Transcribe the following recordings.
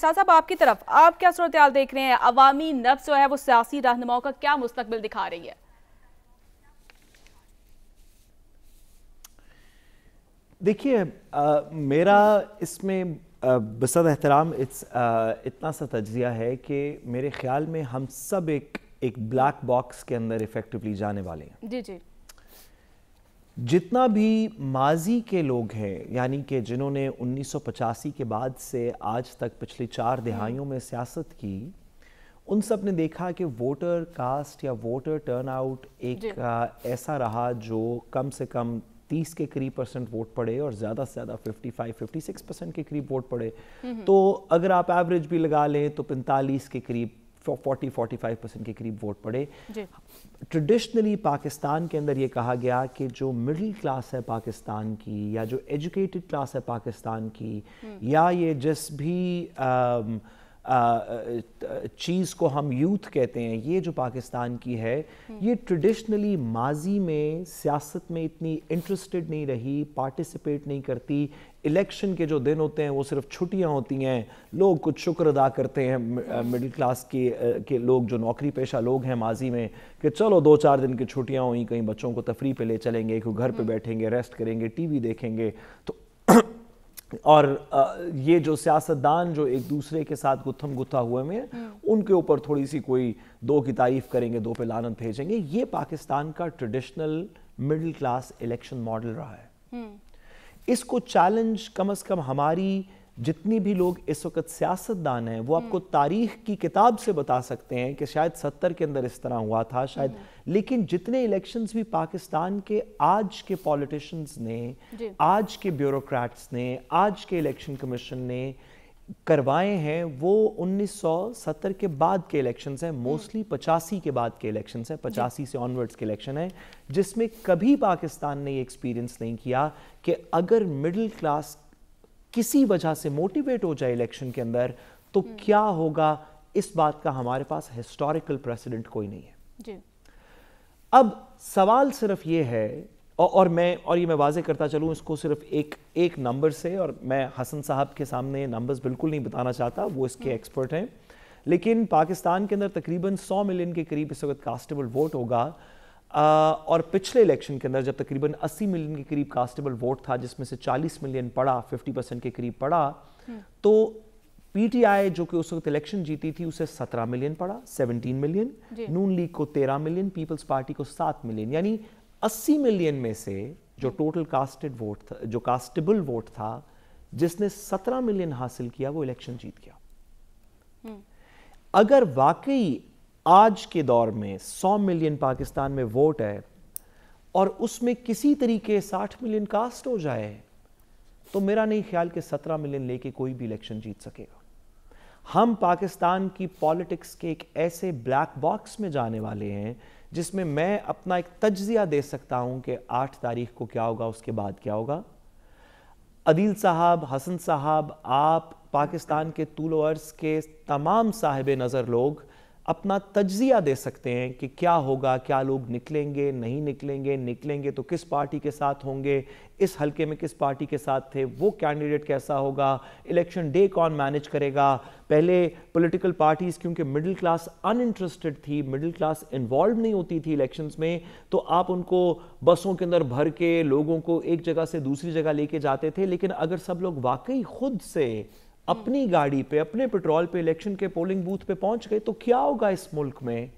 साहब आपकी तरफ आप क्या सूरत देख रहे हैं अवामी नफ्स जो है वो सियासी रहनुमाओं का क्या मुस्तकबिल दिखा रही है देखिए मेरा इसमें बसद एहतराम इट्स इतना सा तजिया है कि मेरे ख्याल में हम सब एक एक ब्लैक बॉक्स के अंदर इफेक्टिवली जाने वाले हैं जी जी जितना भी माजी के लोग हैं यानी कि जिन्होंने उन्नीस के बाद से आज तक पिछली चार हम्म। दहाइयों में सियासत की उन सब ने देखा कि वोटर कास्ट या वोटर टर्नआउट एक आ, ऐसा रहा जो कम से कम 30 के करीब परसेंट वोट पड़े और ज़्यादा से ज़्यादा 55, 56 परसेंट के करीब वोट पड़े हम्म। तो अगर आप एवरेज भी लगा लें तो 45 के करीब फोर्टी 45 परसेंट के करीब वोट पड़े ट्रेडिशनली पाकिस्तान के अंदर ये कहा गया कि जो मिडिल क्लास है पाकिस्तान की या जो एजुकेटेड क्लास है पाकिस्तान की हम्म। या ये जिस भी आ, um, चीज़ को हम यूथ कहते हैं ये जो पाकिस्तान की है हम्म। ये ट्रेडिशनली माजी में सियासत में इतनी इंटरेस्टेड नहीं रही पार्टिसिपेट नहीं करती इलेक्शन के जो दिन होते हैं वो सिर्फ छुट्टियां होती हैं लोग कुछ शुक्र अदा करते हैं मिडिल क्लास के के लोग जो नौकरी पेशा लोग हैं माजी में कि चलो दो चार दिन की छुट्टियां हुई कहीं बच्चों को तफरी पे ले चलेंगे कोई घर पे हम्म। बैठेंगे रेस्ट करेंगे टीवी देखेंगे तो और ये जो सियासतदान जो एक दूसरे के साथ गुत्थम गुत्था हुए में हम्म। उनके ऊपर थोड़ी सी कोई दो की तारीफ करेंगे दो पे लानत भेजेंगे ये पाकिस्तान का traditional middle class election model रहा है हम्म। इसको चैलेंज कम अज कम हमारी जितनी भी लोग इस वक्त सियासतदान हैं वो आपको हम्म। तारीख की किताब से बता सकते हैं कि शायद सत्तर के अंदर इस तरह हुआ था शायद हम्म। लेकिन जितने इलेक्शंस भी पाकिस्तान के आज के पॉलिटिशियंस ने आज के ब्यूरोक्रेट्स ने आज के इलेक्शन कमीशन ने करवाए हैं वो 1970 के बाद के इलेक्शंस हैं मोस्टली हम्म। पचासी के बाद के इलेक्शंस हैं पचासी से ऑनवर्ड्स के इलेक्शन हैं जिसमें कभी पाकिस्तान ने ये एक्सपीरियंस नहीं किया कि अगर मिडिल क्लास किसी वजह से मोटिवेट हो जाए इलेक्शन के अंदर तो हम्म। क्या होगा इस बात का हमारे पास हिस्टोरिकल प्रेसिडेंट कोई नहीं है जी। अब सवाल सिर्फ ये है और, और मैं और ये मैं वाजे करता चलूं इसको सिर्फ एक एक नंबर से और मैं हसन साहब के सामने नंबर्स बिल्कुल नहीं बताना चाहता वो इसके एक्सपर्ट हम्म। हैं लेकिन पाकिस्तान के अंदर तकरीबन 100 मिलियन के करीब इस वक्त कास्टेबल वोट होगा और पिछले इलेक्शन के अंदर जब तकरीबन 80 मिलियन के करीब कास्टेबल वोट था जिसमें से 40 मिलियन पड़ा 50 परसेंट के करीब पड़ा हम्म। तो पीटीआई जो कि उस वक्त इलेक्शन जीती थी उसे 17 मिलियन पड़ा 17 मिलियन नून लीग को 13 मिलियन पीपल्स पार्टी को 7 मिलियन यानी 80 मिलियन में से जो हम्म। टोटल कास्टेड वोट था जो कास्टेबल वोट था जिसने 17 मिलियन हासिल किया वो इलेक्शन जीत गया हम्म। अगर वाकई आज के दौर में 100 मिलियन पाकिस्तान में वोट है और उसमें किसी तरीके 60 मिलियन कास्ट हो जाए तो मेरा नहीं ख्याल कि 17 मिलियन लेके कोई भी इलेक्शन जीत सकेगा हम पाकिस्तान की पॉलिटिक्स के एक ऐसे ब्लैक बॉक्स में जाने वाले हैं जिसमें मैं अपना एक तजिया दे सकता हूं कि आठ तारीख को क्या होगा उसके बाद क्या होगा अदील साहब हसन साहब आप पाकिस्तान के तूल के तमाम साहिब नज़र लोग अपना तजिया दे सकते हैं कि क्या होगा क्या लोग निकलेंगे नहीं निकलेंगे निकलेंगे तो किस पार्टी के साथ होंगे इस हलके में किस पार्टी के साथ थे वो कैंडिडेट कैसा होगा इलेक्शन डे कौन मैनेज करेगा पहले पॉलिटिकल पार्टीज क्योंकि मिडिल क्लास अनइंटरेस्टेड थी मिडिल क्लास इन्वॉल्व नहीं होती थी इलेक्शंस में तो आप उनको बसों के अंदर भर के लोगों को एक जगह से दूसरी जगह लेके जाते थे लेकिन अगर सब लोग वाकई खुद से अपनी गाड़ी पे अपने पेट्रोल पे इलेक्शन के पोलिंग बूथ पे पहुंच गए तो क्या होगा इस मुल्क में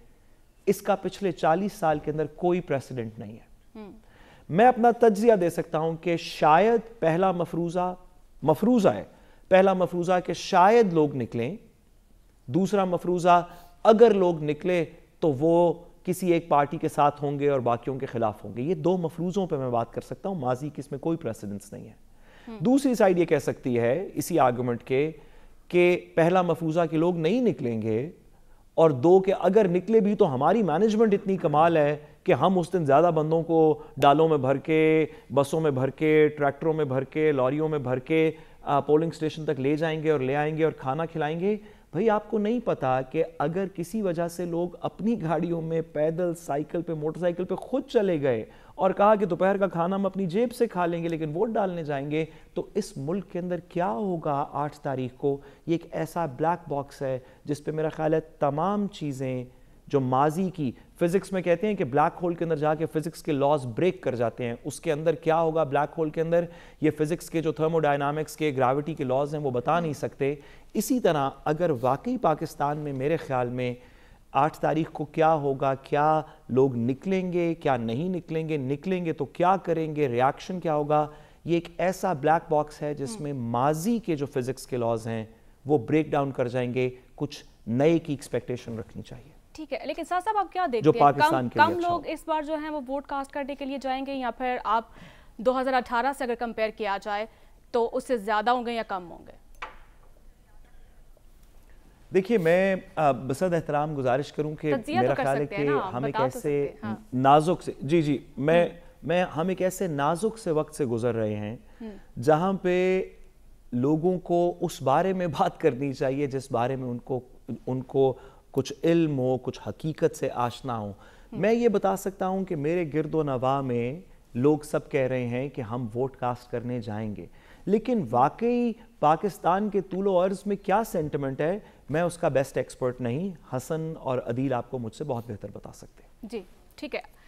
इसका पिछले 40 साल के अंदर कोई प्रेसिडेंट नहीं है हम्म। मैं अपना तजिया दे सकता हूं कि शायद पहला मफरूजा मफरूजा है पहला मफरूजा कि शायद लोग निकलें दूसरा मफरूजा अगर लोग निकले तो वो किसी एक पार्टी के साथ होंगे और बाकियों के खिलाफ होंगे ये दो मफरूजों पे मैं बात कर सकता हूं माजी की इसमें कोई प्रेसिडेंस नहीं है दूसरी साइड ये कह सकती है इसी आर्गूमेंट के कि पहला मफूजा के लोग नहीं निकलेंगे और दो के अगर निकले भी तो हमारी मैनेजमेंट इतनी कमाल है कि हम उस दिन ज़्यादा बंदों को डालों में भर के बसों में भर के ट्रैक्टरों में भर के लॉरियों में भर के पोलिंग स्टेशन तक ले जाएंगे और ले आएंगे और खाना खिलाएंगे भाई आपको नहीं पता कि अगर किसी वजह से लोग अपनी गाड़ियों में पैदल साइकिल पे मोटरसाइकिल पे खुद चले गए और कहा कि दोपहर का खाना हम अपनी जेब से खा लेंगे लेकिन वोट डालने जाएंगे तो इस मुल्क के अंदर क्या होगा आठ तारीख को ये एक ऐसा ब्लैक बॉक्स है जिस पे मेरा ख्याल है तमाम चीज़ें जो माजी की फिजिक्स में कहते हैं कि ब्लैक होल के अंदर जाके फिजिक्स के लॉज ब्रेक कर जाते हैं उसके अंदर क्या होगा ब्लैक होल के अंदर ये फिजिक्स के जो थर्मोडाइनामिक्स के ग्राविटी के लॉज हैं वो बता नहीं सकते इसी तरह अगर वाकई पाकिस्तान में मेरे ख्याल में आठ तारीख को क्या होगा क्या लोग निकलेंगे क्या नहीं निकलेंगे निकलेंगे तो क्या करेंगे रिएक्शन क्या होगा ये एक ऐसा ब्लैक बॉक्स है जिसमें हम्म। माजी के जो फिजिक्स के लॉज हैं वो ब्रेक डाउन कर जाएंगे कुछ नए की एक्सपेक्टेशन रखनी चाहिए ठीक है लेकिन साथ साथ आप क्या देखते हैं कम, कम अच्छा लोग इस बार जो है वो वोट कास्ट करने के लिए जाएंगे या फिर आप 2018 से अगर कंपेयर किया जाए तो उससे ज़्यादा होंगे या कम होंगे देखिए मैं बसद एहतराम गुजारिश करूं कि मेरा तो ख्याल है कि हम एक तो ऐसे हाँ। नाजुक से जी जी मैं हम्म। मैं हम एक ऐसे नाजुक से वक्त से गुजर रहे हैं हम्म। जहां पे लोगों को उस बारे में बात करनी चाहिए जिस बारे में उनको उनको कुछ इल्म हो कुछ हकीकत से आशना हो मैं ये बता सकता हूँ कि मेरे गिरदो नवा में लोग सब कह रहे हैं कि हम वोट कास्ट करने जाएंगे लेकिन वाकई पाकिस्तान के तूलो अर्ज में क्या सेंटिमेंट है मैं उसका बेस्ट एक्सपर्ट नहीं हसन और अदील आपको मुझसे बहुत बेहतर बता सकते जी ठीक है